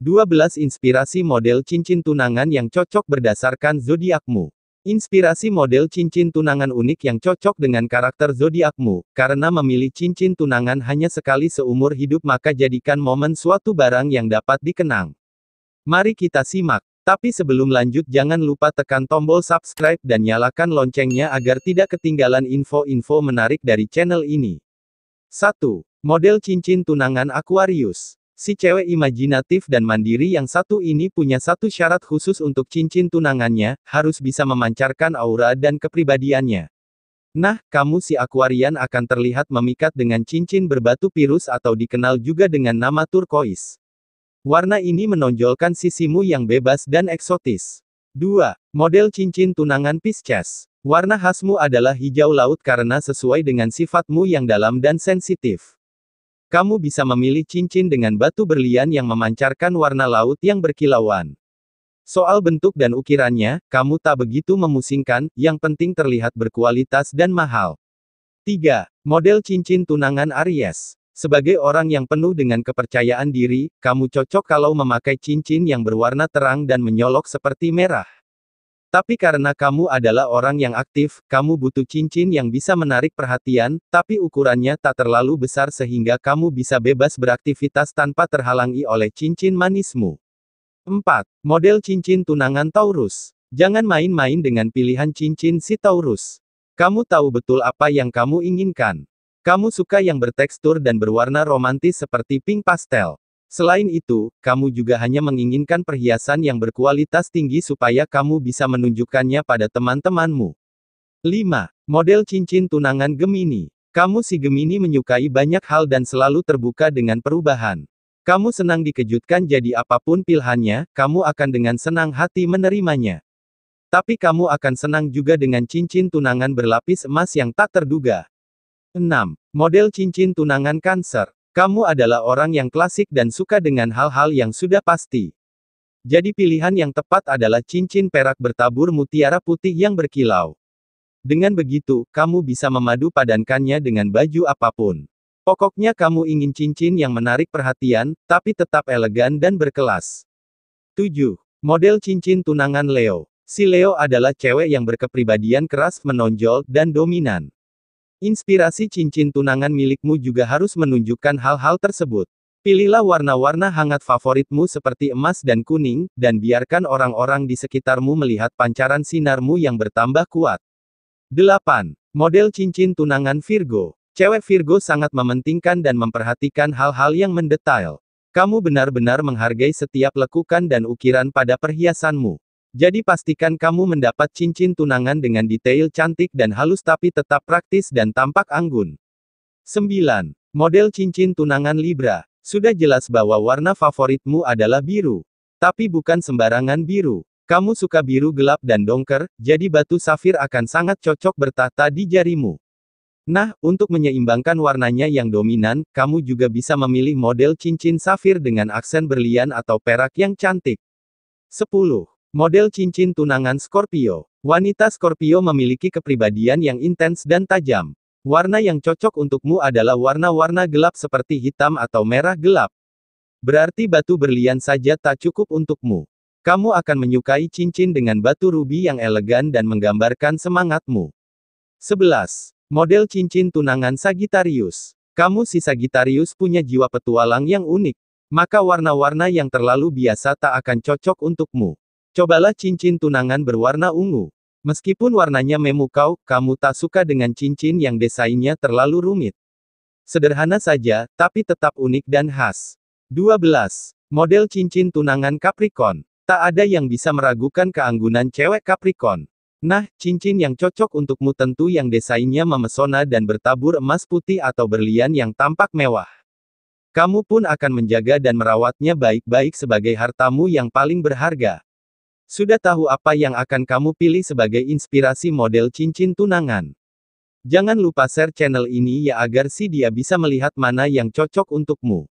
12 Inspirasi model cincin tunangan yang cocok berdasarkan zodiakmu. Inspirasi model cincin tunangan unik yang cocok dengan karakter zodiakmu, karena memilih cincin tunangan hanya sekali seumur hidup maka jadikan momen suatu barang yang dapat dikenang. Mari kita simak. Tapi sebelum lanjut jangan lupa tekan tombol subscribe dan nyalakan loncengnya agar tidak ketinggalan info-info menarik dari channel ini. 1. Model cincin tunangan Aquarius. Si cewek imajinatif dan mandiri yang satu ini punya satu syarat khusus untuk cincin tunangannya, harus bisa memancarkan aura dan kepribadiannya. Nah, kamu si Aquarian akan terlihat memikat dengan cincin berbatu pirus atau dikenal juga dengan nama turkois. Warna ini menonjolkan sisimu yang bebas dan eksotis. 2. Model cincin tunangan Pisces. Warna khasmu adalah hijau laut karena sesuai dengan sifatmu yang dalam dan sensitif. Kamu bisa memilih cincin dengan batu berlian yang memancarkan warna laut yang berkilauan. Soal bentuk dan ukirannya, kamu tak begitu memusingkan, yang penting terlihat berkualitas dan mahal. 3. Model cincin tunangan Aries. Sebagai orang yang penuh dengan kepercayaan diri, kamu cocok kalau memakai cincin yang berwarna terang dan menyolok seperti merah. Tapi karena kamu adalah orang yang aktif, kamu butuh cincin yang bisa menarik perhatian, tapi ukurannya tak terlalu besar sehingga kamu bisa bebas beraktivitas tanpa terhalangi oleh cincin manismu. 4. Model cincin tunangan Taurus. Jangan main-main dengan pilihan cincin si Taurus. Kamu tahu betul apa yang kamu inginkan. Kamu suka yang bertekstur dan berwarna romantis seperti pink pastel. Selain itu, kamu juga hanya menginginkan perhiasan yang berkualitas tinggi supaya kamu bisa menunjukkannya pada teman-temanmu. 5. Model cincin tunangan Gemini. Kamu si Gemini menyukai banyak hal dan selalu terbuka dengan perubahan. Kamu senang dikejutkan jadi apapun pilihannya, kamu akan dengan senang hati menerimanya. Tapi kamu akan senang juga dengan cincin tunangan berlapis emas yang tak terduga. 6. Model cincin tunangan Cancer. Kamu adalah orang yang klasik dan suka dengan hal-hal yang sudah pasti. Jadi pilihan yang tepat adalah cincin perak bertabur mutiara putih yang berkilau. Dengan begitu, kamu bisa memadu padankannya dengan baju apapun. Pokoknya kamu ingin cincin yang menarik perhatian, tapi tetap elegan dan berkelas. 7. Model cincin tunangan Leo. Si Leo adalah cewek yang berkepribadian keras, menonjol, dan dominan. Inspirasi cincin tunangan milikmu juga harus menunjukkan hal-hal tersebut. Pilihlah warna-warna hangat favoritmu seperti emas dan kuning, dan biarkan orang-orang di sekitarmu melihat pancaran sinarmu yang bertambah kuat. 8. Model cincin tunangan Virgo. Cewek Virgo sangat mementingkan dan memperhatikan hal-hal yang mendetail. Kamu benar-benar menghargai setiap lekukan dan ukiran pada perhiasanmu. Jadi pastikan kamu mendapat cincin tunangan dengan detail cantik dan halus tapi tetap praktis dan tampak anggun. 9. Model cincin tunangan Libra. Sudah jelas bahwa warna favoritmu adalah biru. Tapi bukan sembarangan biru. Kamu suka biru gelap dan dongker, jadi batu safir akan sangat cocok bertata di jarimu. Nah, untuk menyeimbangkan warnanya yang dominan, kamu juga bisa memilih model cincin safir dengan aksen berlian atau perak yang cantik. 10. Model cincin tunangan Scorpio. Wanita Scorpio memiliki kepribadian yang intens dan tajam. Warna yang cocok untukmu adalah warna-warna gelap seperti hitam atau merah gelap. Berarti batu berlian saja tak cukup untukmu. Kamu akan menyukai cincin dengan batu rubi yang elegan dan menggambarkan semangatmu. 11. Model cincin tunangan Sagittarius. Kamu si Sagittarius punya jiwa petualang yang unik, maka warna-warna yang terlalu biasa tak akan cocok untukmu. Cobalah cincin tunangan berwarna ungu. Meskipun warnanya memukau, kamu tak suka dengan cincin yang desainnya terlalu rumit. Sederhana saja, tapi tetap unik dan khas. 12. Model cincin tunangan Capricorn. Tak ada yang bisa meragukan keanggunan cewek Capricorn. Nah, cincin yang cocok untukmu tentu yang desainnya memesona dan bertabur emas putih atau berlian yang tampak mewah. Kamu pun akan menjaga dan merawatnya baik-baik sebagai hartamu yang paling berharga. Sudah tahu apa yang akan kamu pilih sebagai inspirasi model cincin tunangan? Jangan lupa share channel ini ya agar si dia bisa melihat mana yang cocok untukmu.